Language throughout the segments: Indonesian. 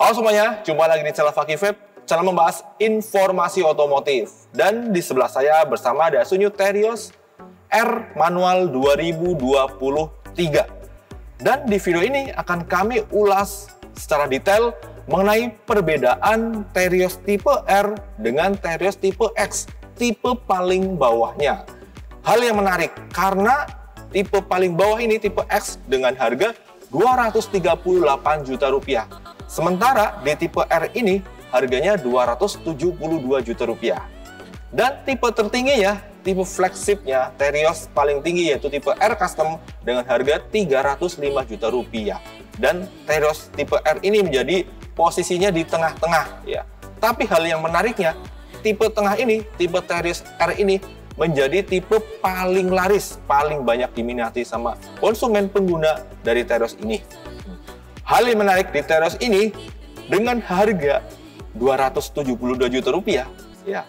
Halo semuanya, jumpa lagi di channel Fakih Vape, channel membahas informasi otomotif. Dan di sebelah saya bersama ada Sunyu Terios R Manual 2023. Dan di video ini akan kami ulas secara detail mengenai perbedaan Terios tipe R dengan Terios tipe X, tipe paling bawahnya. Hal yang menarik karena tipe paling bawah ini tipe X dengan harga 238 juta rupiah Sementara di tipe R ini harganya 272 juta rupiah. Dan tipe tertingginya, tipe flagshipnya Terios paling tinggi yaitu tipe R Custom dengan harga 305 juta rupiah. Dan Terios tipe R ini menjadi posisinya di tengah-tengah ya. Tapi hal yang menariknya, tipe tengah ini, tipe Terios R ini menjadi tipe paling laris, paling banyak diminati sama konsumen pengguna dari Terios ini. Hal yang menarik di teras ini dengan harga 272 juta rupiah, ya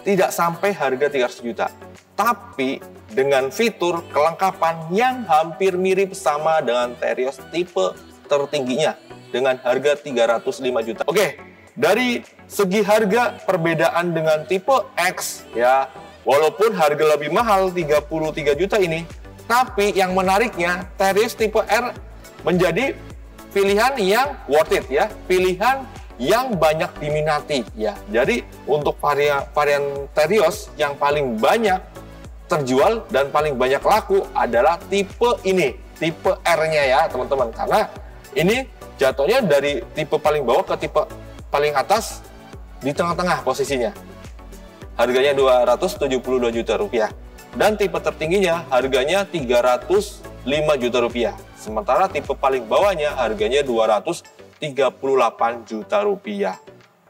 tidak sampai harga 300 juta. Tapi dengan fitur kelengkapan yang hampir mirip sama dengan Terios tipe tertingginya dengan harga 305 juta. Oke, dari segi harga perbedaan dengan tipe X ya, walaupun harga lebih mahal 33 juta ini, tapi yang menariknya Terios tipe R menjadi pilihan yang worth it ya, pilihan yang banyak diminati ya. Jadi untuk varian varian Terios yang paling banyak terjual dan paling banyak laku adalah tipe ini, tipe R-nya ya teman-teman. Karena ini jatuhnya dari tipe paling bawah ke tipe paling atas di tengah-tengah posisinya. Harganya 272 juta rupiah dan tipe tertingginya harganya 305 juta rupiah. Sementara tipe paling bawahnya harganya 238 juta rupiah.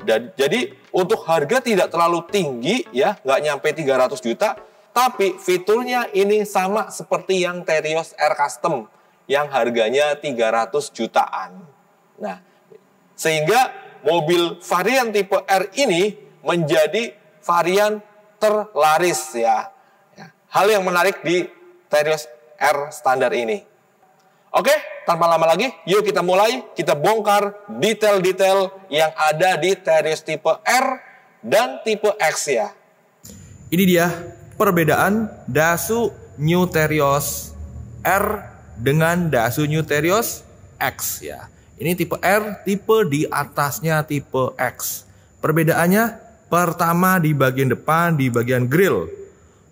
Dan, jadi untuk harga tidak terlalu tinggi ya, nggak nyampe 300 juta, tapi fiturnya ini sama seperti yang Terios Air Custom yang harganya 300 jutaan. Nah, sehingga mobil varian tipe R ini menjadi varian terlaris ya. ya hal yang menarik di Terios R standar ini. Oke, tanpa lama lagi, yuk kita mulai. Kita bongkar detail-detail yang ada di Terios tipe R dan tipe X ya. Ini dia perbedaan Dasu New Terios R dengan Dasu New Terios X ya. Ini tipe R, tipe di atasnya tipe X. Perbedaannya pertama di bagian depan di bagian grill.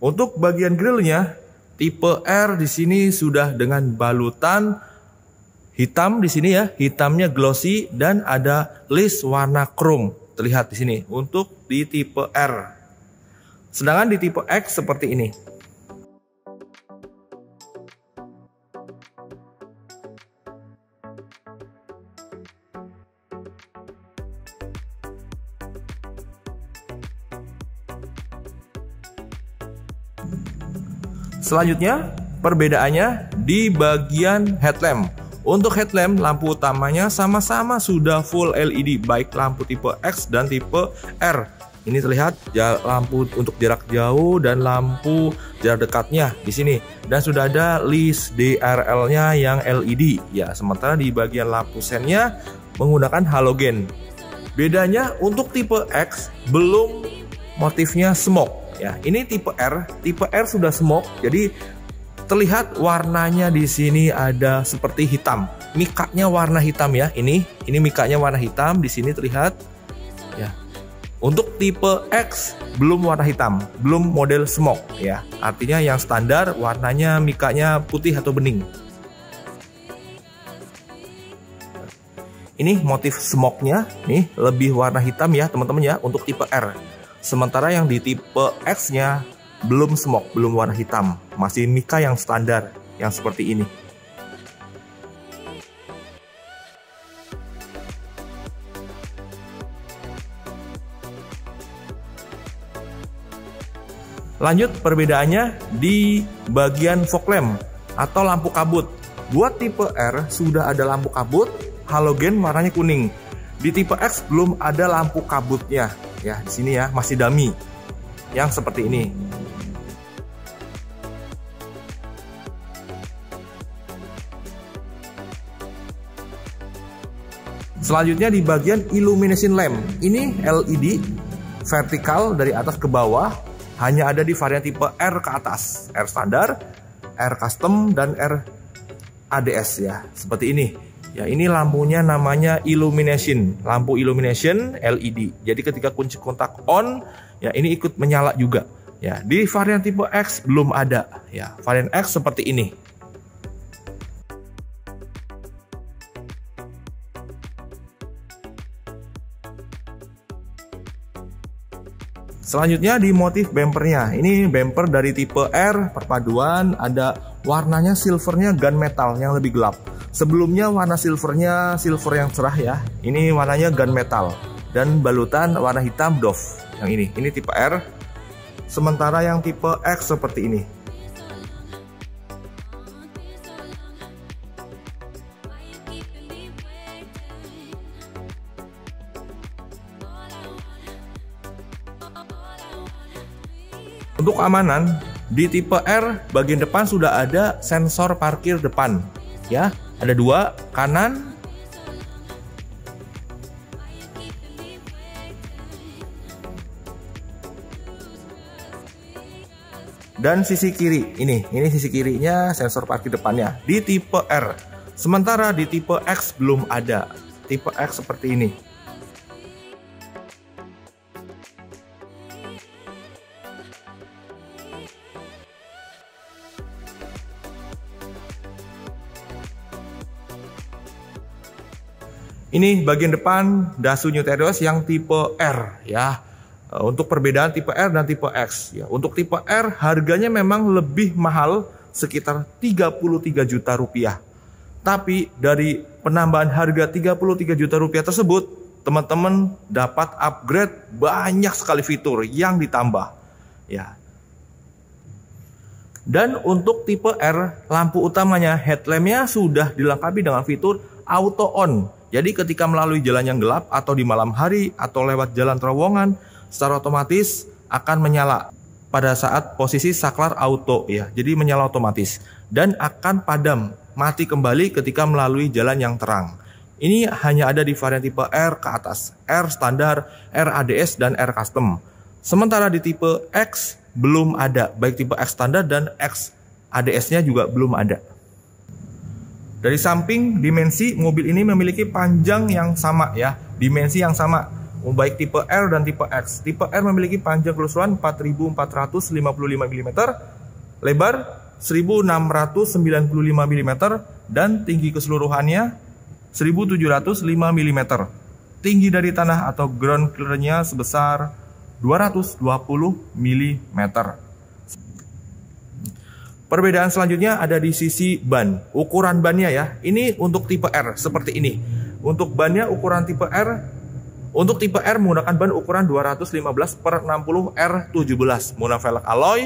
Untuk bagian grillnya Tipe R di sini sudah dengan balutan hitam di sini ya, hitamnya glossy dan ada list warna chrome terlihat di sini untuk di tipe R. Sedangkan di tipe X seperti ini. Selanjutnya, perbedaannya di bagian headlamp. Untuk headlamp, lampu utamanya sama-sama sudah full LED, baik lampu tipe X dan tipe R. Ini terlihat lampu untuk jarak jauh dan lampu jarak dekatnya di sini. Dan sudah ada list DRL-nya yang LED. Ya, sementara di bagian lampu sennya menggunakan halogen. Bedanya untuk tipe X belum motifnya smoke ya. Ini tipe R, tipe R sudah smoke. Jadi terlihat warnanya di sini ada seperti hitam. Mikanya warna hitam ya. Ini ini mikanya warna hitam di sini terlihat ya. Untuk tipe X belum warna hitam, belum model smoke ya. Artinya yang standar warnanya mikanya putih atau bening. Ini motif smoke-nya nih lebih warna hitam ya teman-teman ya untuk tipe R. Sementara yang di tipe X-nya belum smoke, belum warna hitam, masih Mika yang standar, yang seperti ini. Lanjut perbedaannya di bagian fog lamp atau lampu kabut. Buat tipe R sudah ada lampu kabut, halogen warnanya kuning. Di tipe X belum ada lampu kabutnya ya di sini ya masih dami yang seperti ini Selanjutnya di bagian illumination lamp. Ini LED vertikal dari atas ke bawah hanya ada di varian tipe R ke atas, R standar, R custom dan R ADS ya. Seperti ini. Ya, ini lampunya namanya illumination, lampu illumination LED. Jadi ketika kunci kontak on, ya ini ikut menyala juga. Ya, di varian tipe X belum ada. Ya, varian X seperti ini. Selanjutnya di motif bempernya. Ini bemper dari tipe R perpaduan ada warnanya silvernya gunmetal yang lebih gelap. Sebelumnya warna silvernya silver yang cerah ya. Ini warnanya gun metal dan balutan warna hitam doff yang ini. Ini tipe R. Sementara yang tipe X seperti ini. Untuk keamanan, di tipe R bagian depan sudah ada sensor parkir depan ya ada dua, kanan. Dan sisi kiri, ini, ini sisi kirinya sensor parkir depannya di tipe R. Sementara di tipe X belum ada. Tipe X seperti ini. Ini bagian depan Dasu New Terios yang tipe R ya. Eh, untuk perbedaan tipe R dan tipe X ya. Untuk tipe R harganya memang lebih mahal sekitar 33 juta rupiah. Tapi dari penambahan harga 33 juta rupiah tersebut, teman-teman dapat upgrade banyak sekali fitur yang ditambah. Ya. Dan untuk tipe R, lampu utamanya headlampnya sudah dilengkapi dengan fitur auto on jadi ketika melalui jalan yang gelap atau di malam hari atau lewat jalan terowongan, secara otomatis akan menyala pada saat posisi saklar auto ya. Jadi menyala otomatis dan akan padam, mati kembali ketika melalui jalan yang terang. Ini hanya ada di varian tipe R ke atas, R standar, R ADS dan R custom. Sementara di tipe X belum ada, baik tipe X standar dan X ADS-nya juga belum ada. Dari samping dimensi mobil ini memiliki panjang yang sama ya, dimensi yang sama baik tipe R dan tipe X. Tipe R memiliki panjang kelusuran 4455 mm, lebar 1695 mm dan tinggi keseluruhannya 1705 mm. Tinggi dari tanah atau ground clearnya sebesar 220 mm. Perbedaan selanjutnya ada di sisi ban. Ukuran bannya ya. Ini untuk tipe R seperti ini. Untuk bannya ukuran tipe R untuk tipe R menggunakan ban ukuran 215 per 60 R17 menggunakan velg alloy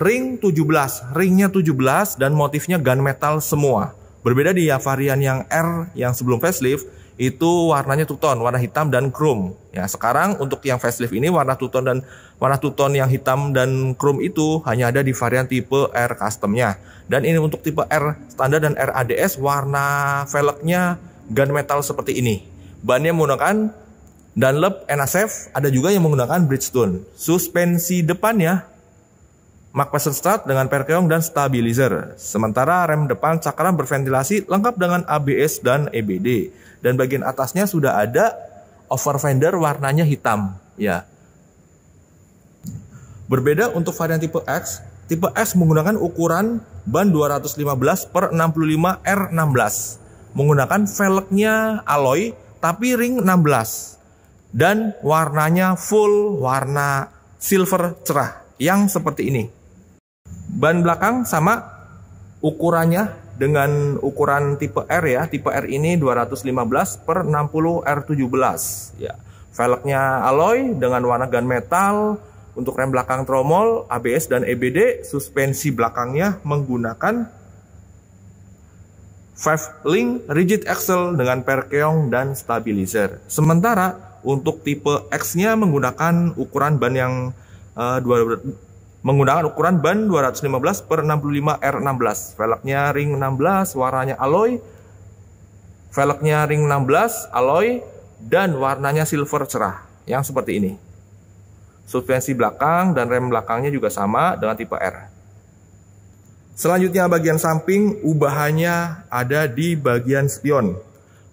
ring 17 ringnya 17 dan motifnya gunmetal semua berbeda di ya varian yang R yang sebelum facelift itu warnanya two warna hitam dan chrome. Ya, sekarang untuk yang facelift ini warna two dan warna two yang hitam dan chrome itu hanya ada di varian tipe R customnya. Dan ini untuk tipe R standar dan R ADS warna velgnya gun metal seperti ini. Bannya menggunakan Dunlop, NSF, ada juga yang menggunakan Bridgestone. Suspensi depannya Mark Start dengan perkeong dan stabilizer. Sementara rem depan cakram berventilasi lengkap dengan ABS dan EBD. Dan bagian atasnya sudah ada over fender warnanya hitam. Ya. Berbeda untuk varian tipe X, tipe X menggunakan ukuran ban 215 per 65 R16. Menggunakan velgnya alloy tapi ring 16. Dan warnanya full warna silver cerah yang seperti ini ban belakang sama ukurannya dengan ukuran tipe R ya. Tipe R ini 215 per 60 R17 ya. Velgnya alloy dengan warna metal untuk rem belakang tromol, ABS dan EBD, suspensi belakangnya menggunakan five link rigid axle dengan perkeong dan stabilizer. Sementara untuk tipe X-nya menggunakan ukuran ban yang uh, menggunakan ukuran ban 215 per 65 R16. Velgnya ring 16, warnanya alloy. Velgnya ring 16, alloy, dan warnanya silver cerah, yang seperti ini. Suspensi belakang dan rem belakangnya juga sama dengan tipe R. Selanjutnya bagian samping, ubahannya ada di bagian spion.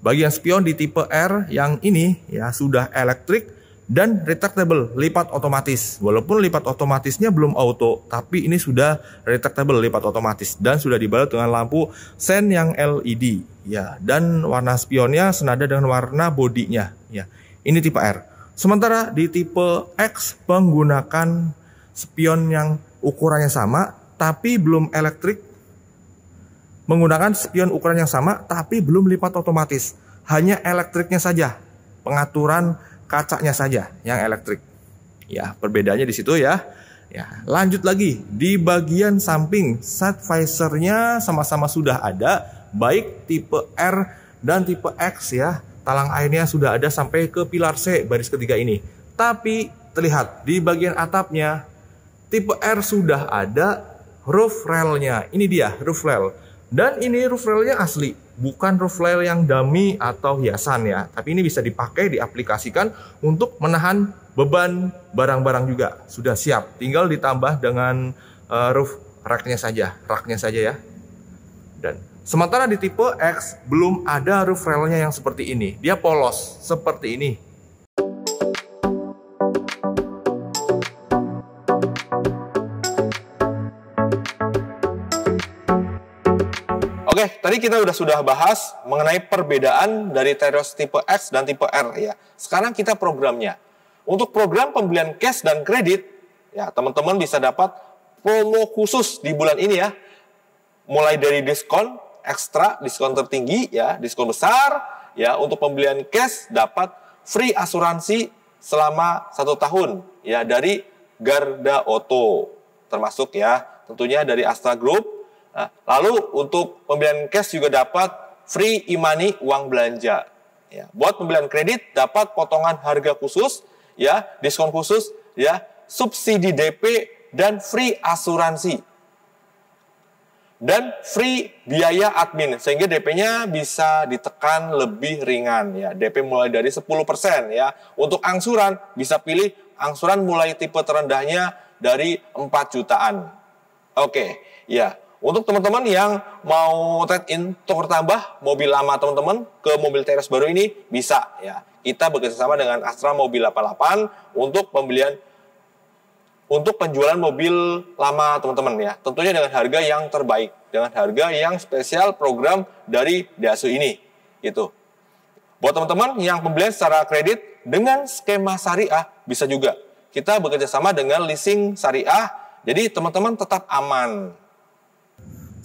Bagian spion di tipe R yang ini ya sudah elektrik dan retractable, lipat otomatis. Walaupun lipat otomatisnya belum auto, tapi ini sudah retractable, lipat otomatis dan sudah dibalut dengan lampu sen yang LED. Ya, dan warna spionnya senada dengan warna bodinya. Ya, ini tipe R. Sementara di tipe X menggunakan spion yang ukurannya sama, tapi belum elektrik, menggunakan spion ukuran yang sama, tapi belum lipat otomatis. Hanya elektriknya saja. Pengaturan kacanya saja yang elektrik. Ya, perbedaannya di situ ya. Ya, lanjut lagi di bagian samping side visornya sama-sama sudah ada baik tipe R dan tipe X ya. Talang airnya sudah ada sampai ke pilar C baris ketiga ini. Tapi terlihat di bagian atapnya tipe R sudah ada roof railnya. Ini dia roof rail. Dan ini roof railnya asli bukan roof rail yang dummy atau hiasan ya, tapi ini bisa dipakai diaplikasikan untuk menahan beban barang-barang juga sudah siap. Tinggal ditambah dengan uh, roof raknya saja, raknya saja ya. Dan sementara di tipe X belum ada roof railnya yang seperti ini, dia polos seperti ini. tadi kita sudah sudah bahas mengenai perbedaan dari Terios tipe X dan tipe R ya. Sekarang kita programnya. Untuk program pembelian cash dan kredit, ya teman-teman bisa dapat promo khusus di bulan ini ya. Mulai dari diskon ekstra, diskon tertinggi ya, diskon besar ya untuk pembelian cash dapat free asuransi selama satu tahun ya dari Garda Auto termasuk ya tentunya dari Astra Group Nah, lalu untuk pembelian cash juga dapat free e uang belanja. Ya, buat pembelian kredit dapat potongan harga khusus, ya, diskon khusus, ya, subsidi DP dan free asuransi dan free biaya admin sehingga DP-nya bisa ditekan lebih ringan ya. DP mulai dari 10% ya. Untuk angsuran bisa pilih angsuran mulai tipe terendahnya dari 4 jutaan. Oke, ya. Untuk teman-teman yang mau trade in tukar tambah mobil lama teman-teman ke mobil teres baru ini bisa ya. Kita bekerjasama dengan Astra Mobil 88 untuk pembelian untuk penjualan mobil lama teman-teman ya. Tentunya dengan harga yang terbaik, dengan harga yang spesial program dari Dasu ini gitu. Buat teman-teman yang pembelian secara kredit dengan skema syariah bisa juga. Kita bekerjasama dengan leasing syariah, jadi teman-teman tetap aman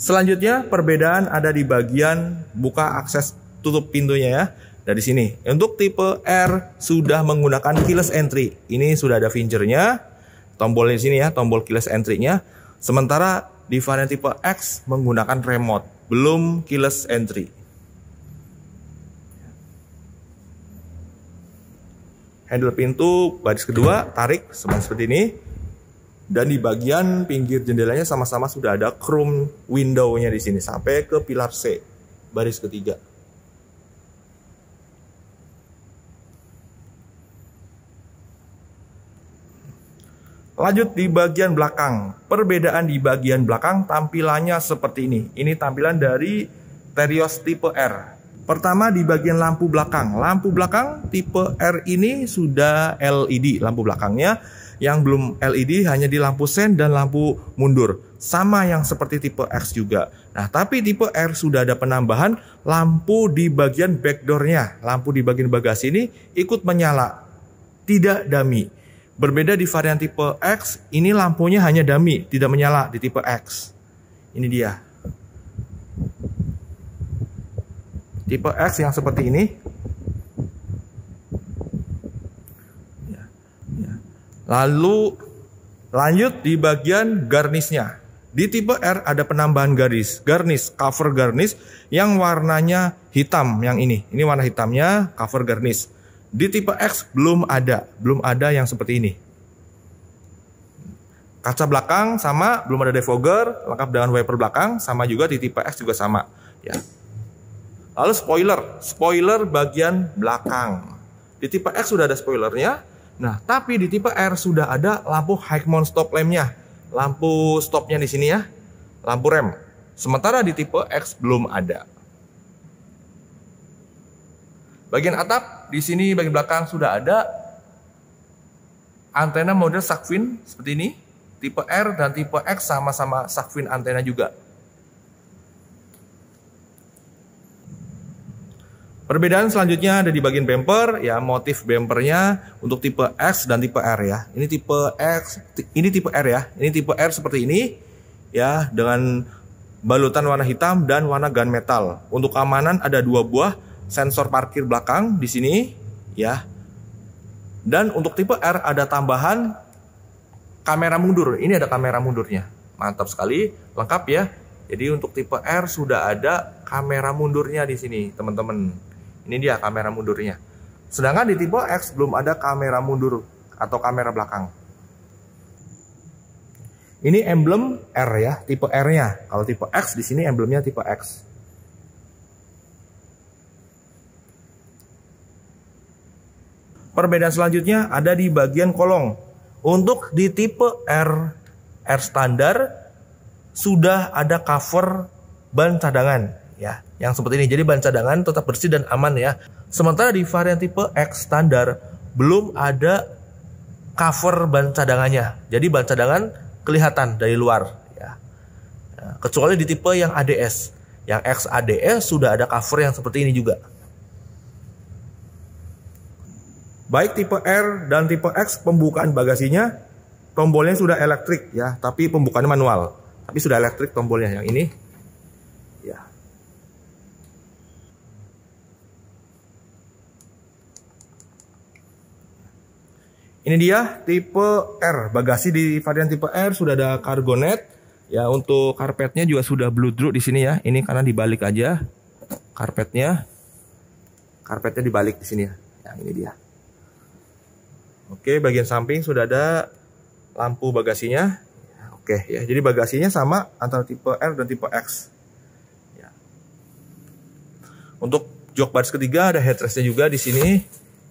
Selanjutnya perbedaan ada di bagian buka akses tutup pintunya ya. Dari sini. Untuk tipe R sudah menggunakan keyless entry. Ini sudah ada fingernya, tombolnya di sini ya, tombol keyless entry-nya. Sementara di varian tipe X menggunakan remote, belum keyless entry. Handle pintu baris kedua tarik seperti ini dan di bagian pinggir jendelanya sama-sama sudah ada chrome window-nya di sini sampai ke pilar C baris ketiga. Lanjut di bagian belakang. Perbedaan di bagian belakang tampilannya seperti ini. Ini tampilan dari Terios tipe R. Pertama di bagian lampu belakang. Lampu belakang tipe R ini sudah LED lampu belakangnya yang belum LED hanya di lampu sen dan lampu mundur. Sama yang seperti tipe X juga. Nah, tapi tipe R sudah ada penambahan lampu di bagian backdoornya. Lampu di bagian bagasi ini ikut menyala. Tidak dami. Berbeda di varian tipe X, ini lampunya hanya dami tidak menyala di tipe X. Ini dia. Tipe X yang seperti ini Lalu lanjut di bagian garnisnya. Di tipe R ada penambahan garis, garnis, cover garnis yang warnanya hitam yang ini. Ini warna hitamnya cover garnis. Di tipe X belum ada, belum ada yang seperti ini. Kaca belakang sama, belum ada defogger, lengkap dengan wiper belakang, sama juga di tipe X juga sama. Ya. Lalu spoiler, spoiler bagian belakang. Di tipe X sudah ada spoilernya, Nah, tapi di tipe R sudah ada lampu high mount stop lampnya, lampu stopnya di sini ya, lampu rem. Sementara di tipe X belum ada. Bagian atap di sini bagian belakang sudah ada antena model sakfin seperti ini. Tipe R dan tipe X sama-sama sakfin antena juga. Perbedaan selanjutnya ada di bagian bumper ya, motif bumpernya untuk tipe X dan tipe R ya. Ini tipe X, ini tipe R ya. Ini tipe R seperti ini ya dengan balutan warna hitam dan warna gunmetal. Untuk keamanan ada dua buah sensor parkir belakang di sini ya. Dan untuk tipe R ada tambahan kamera mundur. Ini ada kamera mundurnya. Mantap sekali, lengkap ya. Jadi untuk tipe R sudah ada kamera mundurnya di sini, teman-teman. Ini dia kamera mundurnya. Sedangkan di tipe X belum ada kamera mundur atau kamera belakang. Ini emblem R ya, tipe R-nya. Kalau tipe X di sini emblemnya tipe X. Perbedaan selanjutnya ada di bagian kolong. Untuk di tipe R R standar sudah ada cover ban cadangan ya yang seperti ini. Jadi ban cadangan tetap bersih dan aman ya. Sementara di varian tipe X standar belum ada cover ban cadangannya. Jadi ban cadangan kelihatan dari luar ya. ya kecuali di tipe yang ADS. Yang X ADS sudah ada cover yang seperti ini juga. Baik tipe R dan tipe X pembukaan bagasinya tombolnya sudah elektrik ya, tapi pembukaannya manual. Tapi sudah elektrik tombolnya yang ini Ini dia tipe R, bagasi di varian tipe R sudah ada net. Ya, untuk karpetnya juga sudah drop di sini ya. Ini karena dibalik aja karpetnya. Karpetnya dibalik di sini ya. Yang ini dia. Oke, bagian samping sudah ada lampu bagasinya. Ya, oke ya, jadi bagasinya sama antara tipe R dan tipe X. Ya. Untuk jok baris ketiga ada headrestnya juga di sini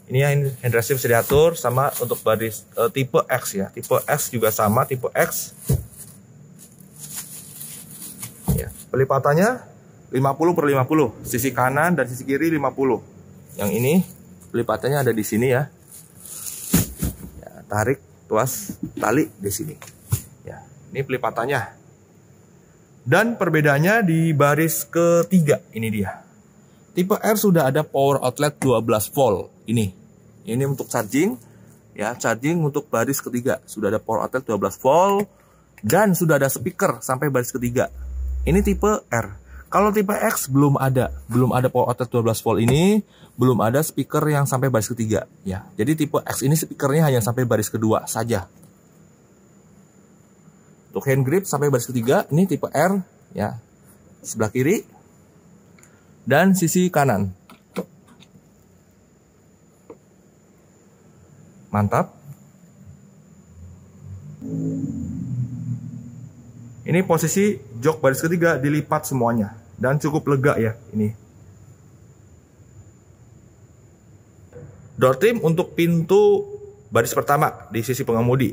ini yang hand resting bisa diatur sama untuk baris uh, eh, tipe X ya tipe X juga sama tipe X ya pelipatannya 50 per 50 sisi kanan dan sisi kiri 50 yang ini pelipatannya ada di sini ya, ya tarik tuas tali di sini ya ini pelipatannya dan perbedaannya di baris ketiga ini dia tipe R sudah ada power outlet 12 volt ini ini untuk charging ya charging untuk baris ketiga sudah ada power outlet 12 volt dan sudah ada speaker sampai baris ketiga ini tipe R kalau tipe X belum ada belum ada power outlet 12 volt ini belum ada speaker yang sampai baris ketiga ya jadi tipe X ini speakernya hanya sampai baris kedua saja untuk hand grip sampai baris ketiga ini tipe R ya sebelah kiri dan sisi kanan Mantap. Ini posisi jok baris ketiga dilipat semuanya dan cukup lega ya ini. Door trim untuk pintu baris pertama di sisi pengemudi.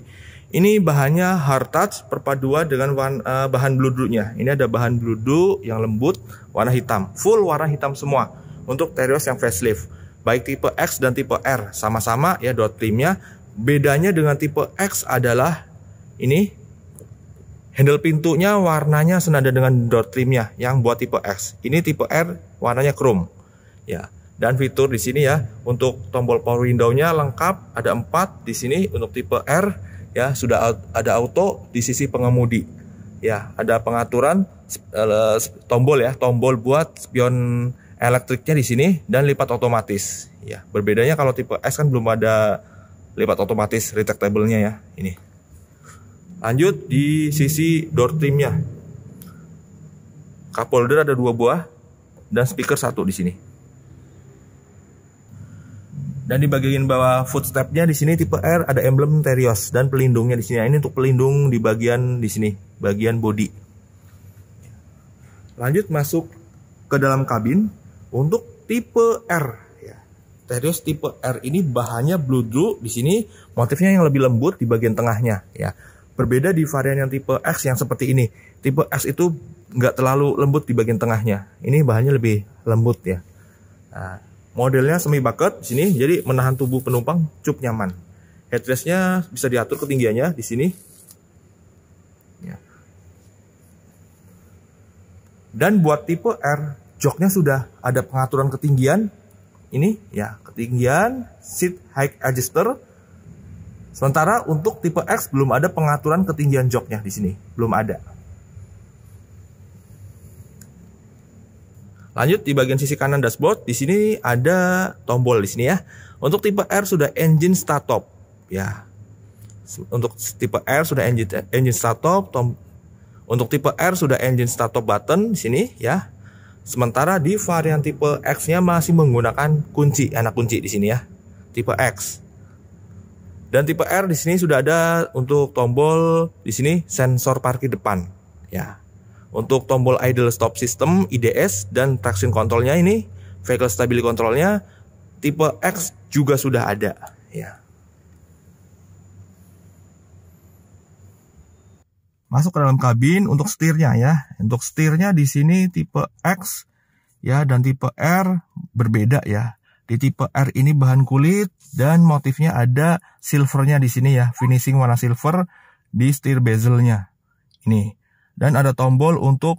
Ini bahannya hard touch perpaduan dengan warna, uh, eh, bahan bludunya. Ini ada bahan bludu yang lembut warna hitam, full warna hitam semua untuk Terios yang facelift baik tipe X dan tipe R sama-sama ya dot trimnya bedanya dengan tipe X adalah ini handle pintunya warnanya senada dengan dot trimnya yang buat tipe X ini tipe R warnanya chrome ya dan fitur di sini ya untuk tombol power windownya lengkap ada empat di sini untuk tipe R ya sudah ada auto di sisi pengemudi ya ada pengaturan eh, tombol ya tombol buat spion elektriknya di sini dan lipat otomatis ya berbedanya kalau tipe S kan belum ada lipat otomatis retractable-nya ya ini lanjut di sisi door trimnya cup holder ada dua buah dan speaker satu di sini dan di bagian bawah footstepnya di sini tipe R ada emblem Terios dan pelindungnya di sini nah, ini untuk pelindung di bagian di sini bagian body lanjut masuk ke dalam kabin untuk tipe R ya. Terus tipe R ini bahannya blue bludru di sini motifnya yang lebih lembut di bagian tengahnya ya. Berbeda di varian yang tipe X yang seperti ini. Tipe X itu nggak terlalu lembut di bagian tengahnya. Ini bahannya lebih lembut ya. Nah, modelnya semi bucket di sini jadi menahan tubuh penumpang cukup nyaman. Headrestnya bisa diatur ketinggiannya di sini. Ya. Dan buat tipe R joknya sudah ada pengaturan ketinggian ini ya ketinggian seat height adjuster sementara untuk tipe X belum ada pengaturan ketinggian joknya di sini belum ada lanjut di bagian sisi kanan dashboard di sini ada tombol di sini ya untuk tipe R sudah engine start top ya untuk tipe R sudah engine engine start top untuk tipe R sudah engine start top button di sini ya Sementara di varian tipe X-nya masih menggunakan kunci, anak kunci di sini ya, tipe X. Dan tipe R di sini sudah ada untuk tombol di sini sensor parkir depan, ya. Untuk tombol idle stop system IDS dan traction controlnya ini, vehicle stability controlnya tipe X juga sudah ada, ya. masuk ke dalam kabin untuk setirnya ya. Untuk setirnya di sini tipe X ya dan tipe R berbeda ya. Di tipe R ini bahan kulit dan motifnya ada silvernya di sini ya, finishing warna silver di setir bezelnya. Ini. Dan ada tombol untuk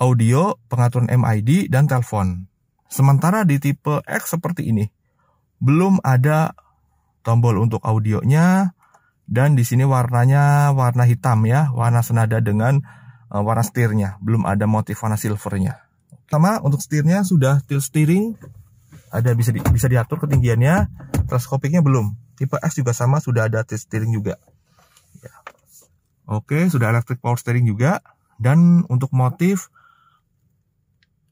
audio, pengaturan MID dan telepon. Sementara di tipe X seperti ini belum ada tombol untuk audionya, dan di sini warnanya warna hitam ya, warna senada dengan uh, warna setirnya, belum ada motif warna silvernya. Pertama untuk setirnya sudah tilt steering, ada bisa di, bisa diatur ketinggiannya, teleskopiknya belum. Tipe S juga sama, sudah ada tilt steering juga. Ya. Oke, sudah electric power steering juga, dan untuk motif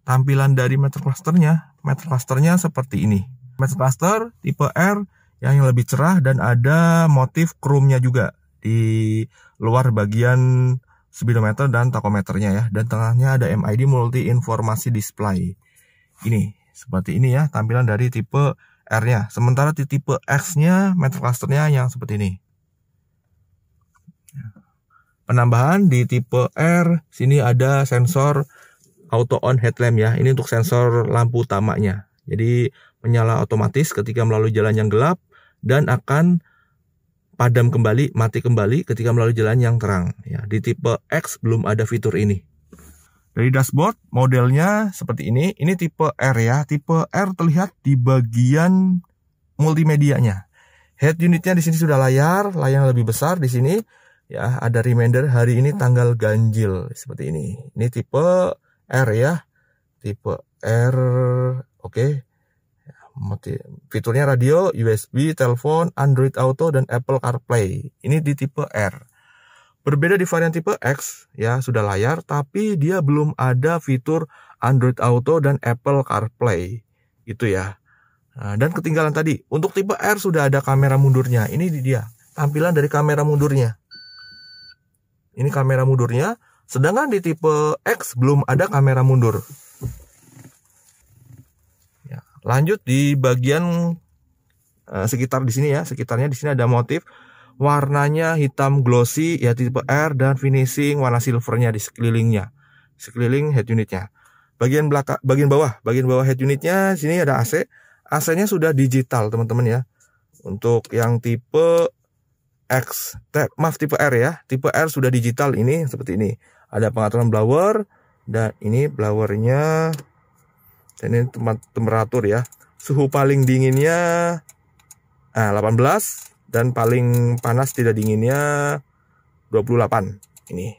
tampilan dari meter clusternya, meter clusternya seperti ini. Meter cluster tipe R yang lebih cerah dan ada motif chrome-nya juga di luar bagian speedometer dan tachometernya ya dan tengahnya ada MID multi informasi display. Ini seperti ini ya tampilan dari tipe R-nya. Sementara di tipe X-nya meter nya yang seperti ini. Penambahan di tipe R sini ada sensor auto on headlamp ya. Ini untuk sensor lampu utamanya. Jadi menyala otomatis ketika melalui jalan yang gelap dan akan padam kembali, mati kembali ketika melalui jalan yang terang. Ya, di tipe X belum ada fitur ini. Dari dashboard, modelnya seperti ini. Ini tipe R ya. Tipe R terlihat di bagian multimedianya. Head unitnya di sini sudah layar, layar lebih besar di sini. Ya, ada reminder hari ini tanggal ganjil seperti ini. Ini tipe R ya. Tipe R, oke. Okay. Fiturnya radio, USB, telepon, Android Auto, dan Apple CarPlay. Ini di tipe R. Berbeda di varian tipe X, ya sudah layar, tapi dia belum ada fitur Android Auto dan Apple CarPlay. Itu ya. Nah, dan ketinggalan tadi, untuk tipe R sudah ada kamera mundurnya. Ini dia, tampilan dari kamera mundurnya. Ini kamera mundurnya, sedangkan di tipe X belum ada kamera mundur. Lanjut di bagian eh, sekitar di sini ya, sekitarnya di sini ada motif warnanya hitam glossy ya tipe R dan finishing warna silvernya di sekelilingnya sekeliling head unitnya bagian belakang bagian bawah bagian bawah head unitnya sini ada AC AC-nya sudah digital teman-teman ya untuk yang tipe X maaf tipe R ya tipe R sudah digital ini seperti ini ada pengaturan blower dan ini blowernya ini tempat temperatur ya suhu paling dinginnya nah, 18 dan paling panas tidak dinginnya 28 ini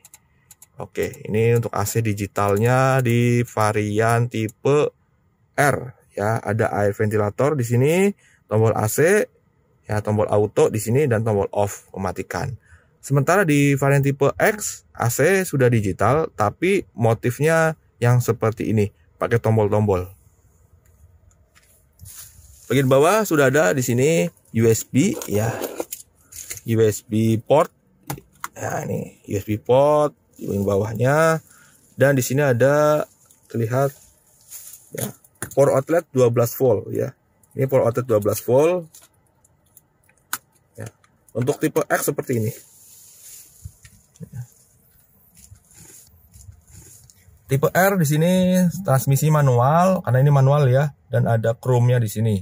Oke ini untuk AC digitalnya di varian tipe R ya ada air ventilator di sini tombol AC ya tombol auto di sini dan tombol off mematikan Sementara di varian tipe X, AC sudah digital, tapi motifnya yang seperti ini pakai tombol-tombol. Bagian bawah sudah ada di sini USB ya. USB port. Ya ini USB port di bagian bawahnya dan di sini ada terlihat ya power outlet 12 volt ya. Ini power outlet 12 volt. Ya. Untuk tipe X seperti ini. Ya. Tipe R di sini transmisi manual karena ini manual ya dan ada chrome-nya di sini.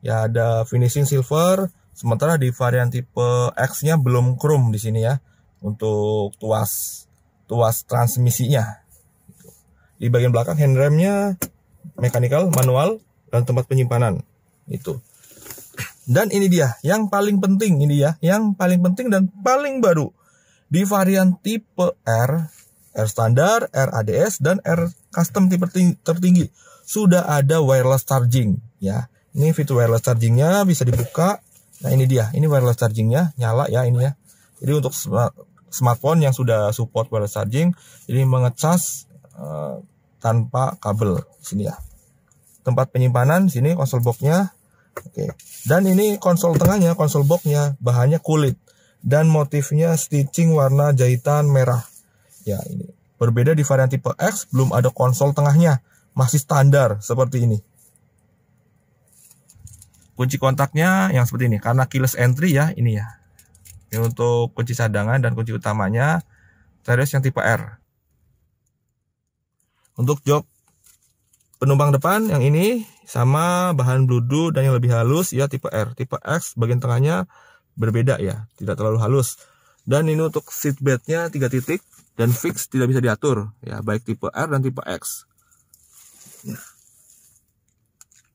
Ya ada finishing silver sementara di varian tipe X-nya belum chrome di sini ya untuk tuas tuas transmisinya. Di bagian belakang nya mechanical manual dan tempat penyimpanan itu. Dan ini dia yang paling penting ini ya, yang paling penting dan paling baru di varian tipe R R standar, R ADS, dan R custom tipe tertinggi. Sudah ada wireless charging ya. Ini fitur wireless chargingnya bisa dibuka. Nah ini dia, ini wireless chargingnya nyala ya ini ya. Jadi untuk smartphone yang sudah support wireless charging, jadi mengecas uh, tanpa kabel sini ya. Tempat penyimpanan sini konsol boxnya. Oke. Dan ini konsol tengahnya, konsol boxnya bahannya kulit dan motifnya stitching warna jahitan merah. Ya, ini. Berbeda di varian tipe X, belum ada konsol tengahnya. Masih standar seperti ini. Kunci kontaknya yang seperti ini. Karena keyless entry ya, ini ya. Ini untuk kunci cadangan dan kunci utamanya. terus yang tipe R. Untuk jok penumpang depan yang ini sama bahan bludu dan yang lebih halus ya tipe R. Tipe X bagian tengahnya berbeda ya, tidak terlalu halus. Dan ini untuk seat bednya tiga titik dan fix tidak bisa diatur ya baik tipe R dan tipe X. Ya.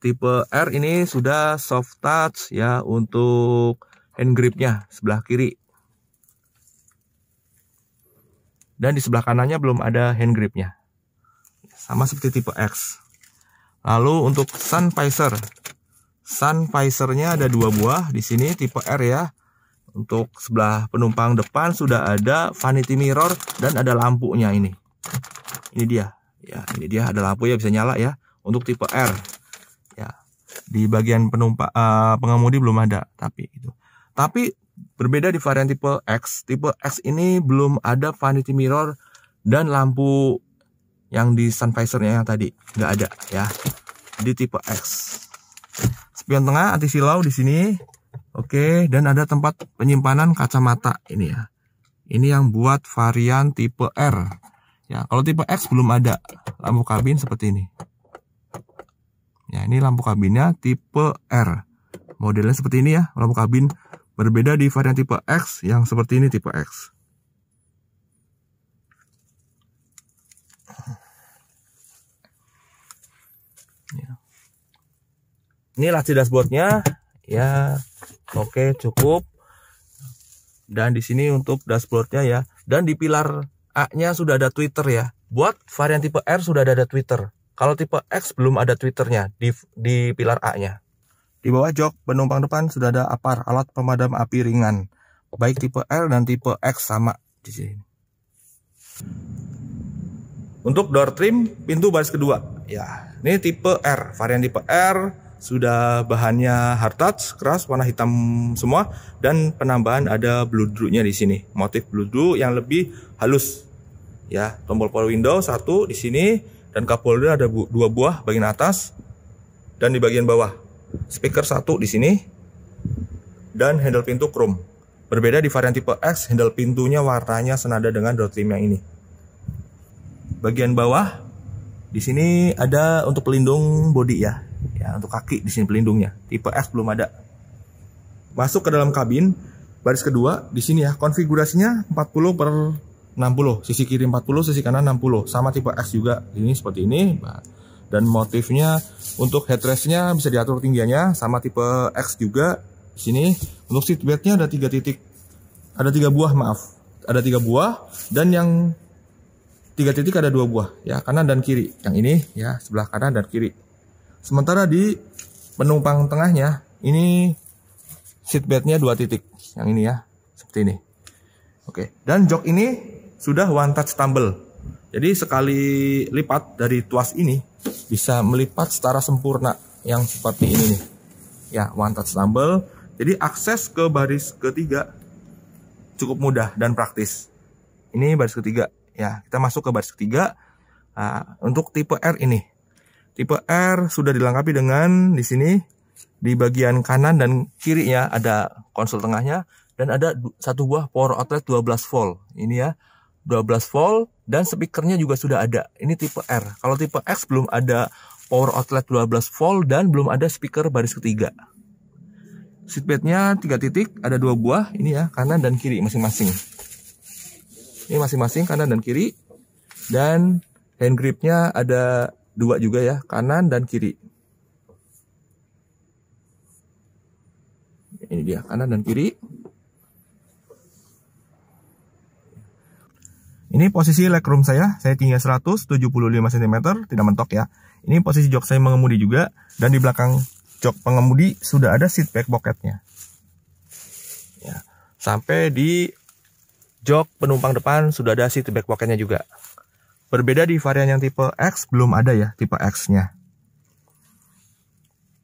Tipe R ini sudah soft touch ya untuk hand gripnya sebelah kiri. Dan di sebelah kanannya belum ada hand gripnya. Sama seperti tipe X. Lalu untuk sun visor. Sun visornya ada dua buah di sini tipe R ya. Untuk sebelah penumpang depan sudah ada vanity mirror dan ada lampunya ini. Ini dia. Ya, ini dia ada lampu ya bisa nyala ya untuk tipe R. Ya. Di bagian penumpang uh, eh, pengemudi belum ada tapi itu. Tapi berbeda di varian tipe X. Tipe X ini belum ada vanity mirror dan lampu yang di sun visornya yang tadi nggak ada ya di tipe X. Spion tengah anti silau di sini Oke, dan ada tempat penyimpanan kacamata ini ya. Ini yang buat varian tipe R. Ya, kalau tipe X belum ada lampu kabin seperti ini. Ya, ini lampu kabinnya tipe R. Modelnya seperti ini ya, lampu kabin berbeda di varian tipe X yang seperti ini tipe X. Ya. Inilah laci dashboardnya ya oke okay, cukup dan di sini untuk dashboardnya ya dan di pilar A nya sudah ada Twitter ya buat varian tipe R sudah ada, Twitter kalau tipe X belum ada Twitternya di, di pilar A nya di bawah jok penumpang depan sudah ada APAR alat pemadam api ringan baik tipe R dan tipe X sama di sini untuk door trim pintu baris kedua ya ini tipe R varian tipe R sudah bahannya hard touch keras warna hitam semua dan penambahan ada bludru-nya di sini motif bludru yang lebih halus ya tombol power window satu di sini dan cup holder ada bu dua buah bagian atas dan di bagian bawah speaker satu di sini dan handle pintu chrome berbeda di varian tipe X handle pintunya warnanya senada dengan door trim yang ini bagian bawah di sini ada untuk pelindung bodi ya ya untuk kaki di sini pelindungnya tipe S belum ada masuk ke dalam kabin baris kedua di sini ya konfigurasinya 40 per 60 sisi kiri 40 sisi kanan 60 sama tipe S juga ini seperti ini nah, dan motifnya untuk headrestnya bisa diatur tingginya sama tipe X juga di sini untuk seatbeltnya ada tiga titik ada tiga buah maaf ada tiga buah dan yang tiga titik ada dua buah ya kanan dan kiri yang ini ya sebelah kanan dan kiri Sementara di penumpang tengahnya ini seatbeltnya dua titik, yang ini ya, seperti ini. Oke, dan jok ini sudah one touch tumble. Jadi sekali lipat dari tuas ini bisa melipat secara sempurna yang seperti ini nih. Ya, one touch tumble. Jadi akses ke baris ketiga cukup mudah dan praktis. Ini baris ketiga ya. Kita masuk ke baris ketiga. Nah, untuk tipe R ini Tipe R sudah dilengkapi dengan di sini di bagian kanan dan kiri ya ada konsol tengahnya dan ada satu buah power outlet 12 volt. Ini ya, 12 volt dan speakernya juga sudah ada. Ini tipe R. Kalau tipe X belum ada power outlet 12 volt dan belum ada speaker baris ketiga. Seatbeltnya tiga titik, ada dua buah, ini ya, kanan dan kiri masing-masing. Ini masing-masing kanan dan kiri. Dan hand gripnya ada dua juga ya, kanan dan kiri. Ini dia, kanan dan kiri. Ini posisi legroom saya, saya tinggi 175 cm, tidak mentok ya. Ini posisi jok saya mengemudi juga, dan di belakang jok pengemudi sudah ada seat back pocketnya. Ya, sampai di jok penumpang depan sudah ada seat back pocketnya juga. Berbeda di varian yang tipe X belum ada ya tipe X-nya.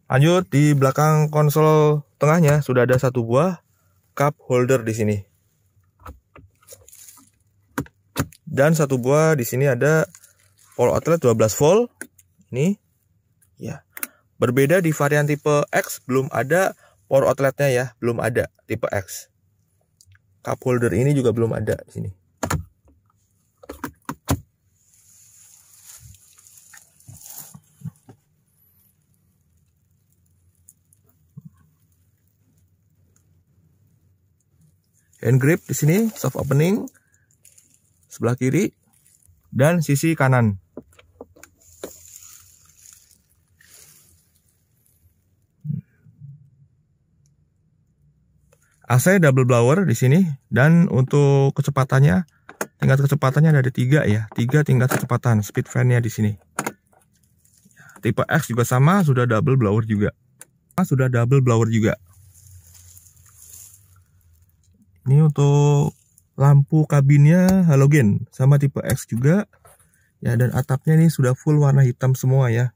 Lanjut di belakang konsol tengahnya sudah ada satu buah cup holder di sini. Dan satu buah di sini ada power outlet 12 volt. Ini ya. Berbeda di varian tipe X belum ada power outletnya ya, belum ada tipe X. Cup holder ini juga belum ada di sini. hand grip di sini soft opening sebelah kiri dan sisi kanan. AC double blower di sini dan untuk kecepatannya tingkat kecepatannya ada tiga ya tiga tingkat kecepatan speed fan-nya di sini tipe X juga sama sudah double blower juga sudah double blower juga ini untuk lampu kabinnya halogen sama tipe X juga ya dan atapnya ini sudah full warna hitam semua ya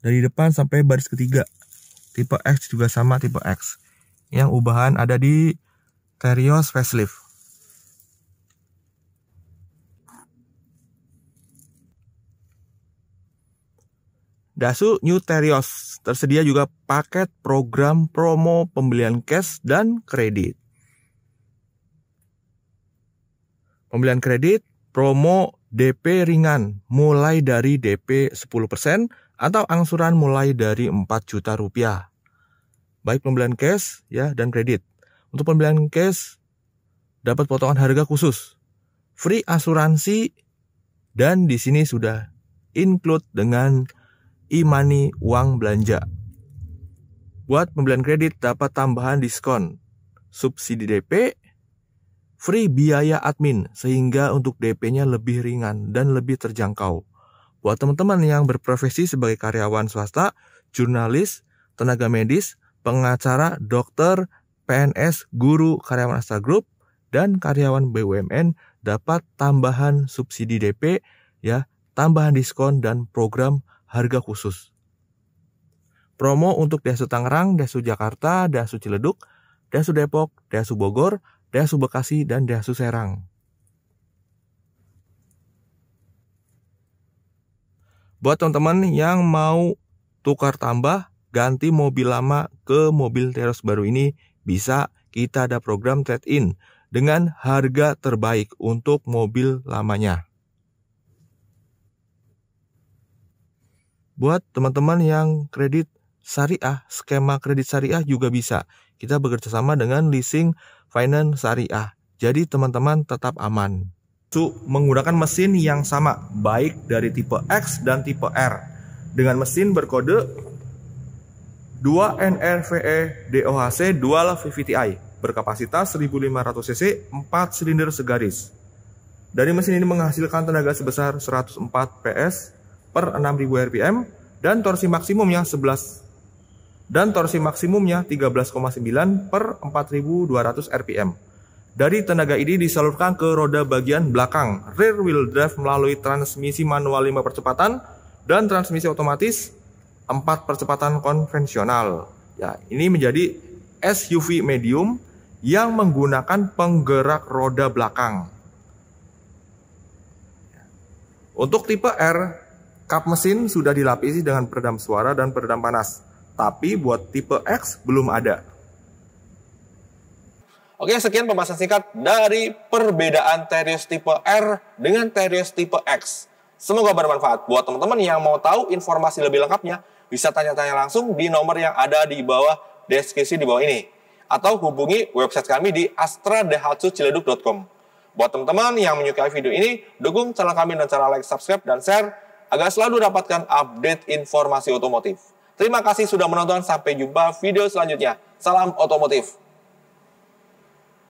dari depan sampai baris ketiga tipe X juga sama tipe X yang ubahan ada di Terios facelift Dasu New Terios tersedia juga paket program promo pembelian cash dan kredit. Pembelian kredit, promo DP ringan mulai dari DP 10% atau angsuran mulai dari 4 juta rupiah. Baik pembelian cash ya dan kredit. Untuk pembelian cash dapat potongan harga khusus. Free asuransi dan di sini sudah include dengan e-money uang belanja. Buat pembelian kredit dapat tambahan diskon, subsidi DP, Free biaya admin sehingga untuk DP-nya lebih ringan dan lebih terjangkau. Buat teman-teman yang berprofesi sebagai karyawan swasta, jurnalis, tenaga medis, pengacara, dokter, PNS, guru, karyawan Astra Group, dan karyawan BUMN dapat tambahan subsidi DP, ya, tambahan diskon dan program harga khusus. Promo untuk Desu Tangerang, Desu Jakarta, Desu Ciledug, Desu Depok, Desu Bogor, Daihatsu Bekasi dan Daihatsu Serang. Buat teman-teman yang mau tukar tambah, ganti mobil lama ke mobil teros baru ini, bisa kita ada program trade-in dengan harga terbaik untuk mobil lamanya. Buat teman-teman yang kredit syariah, skema kredit syariah juga bisa. Kita bekerja sama dengan leasing finance syariah. Jadi teman-teman tetap aman. Su menggunakan mesin yang sama, baik dari tipe X dan tipe R, dengan mesin berkode 2NRVE DOHC Dual VVTi berkapasitas 1500 cc 4 silinder segaris. Dari mesin ini menghasilkan tenaga sebesar 104 PS per 6000 RPM dan torsi maksimumnya 11 dan torsi maksimumnya 13,9 per 4200 rpm. Dari tenaga ini disalurkan ke roda bagian belakang, rear wheel drive melalui transmisi manual 5 percepatan dan transmisi otomatis 4 percepatan konvensional. Ya, ini menjadi SUV medium yang menggunakan penggerak roda belakang. Untuk tipe R, kap mesin sudah dilapisi dengan peredam suara dan peredam panas tapi buat tipe X belum ada. Oke, sekian pembahasan singkat dari perbedaan Terios tipe R dengan Terios tipe X. Semoga bermanfaat buat teman-teman yang mau tahu informasi lebih lengkapnya, bisa tanya-tanya langsung di nomor yang ada di bawah deskripsi di bawah ini atau hubungi website kami di astradehatsuciledug.com. Buat teman-teman yang menyukai video ini, dukung channel kami dengan cara like, subscribe, dan share agar selalu dapatkan update informasi otomotif. Terima kasih sudah menonton, sampai jumpa video selanjutnya. Salam otomotif.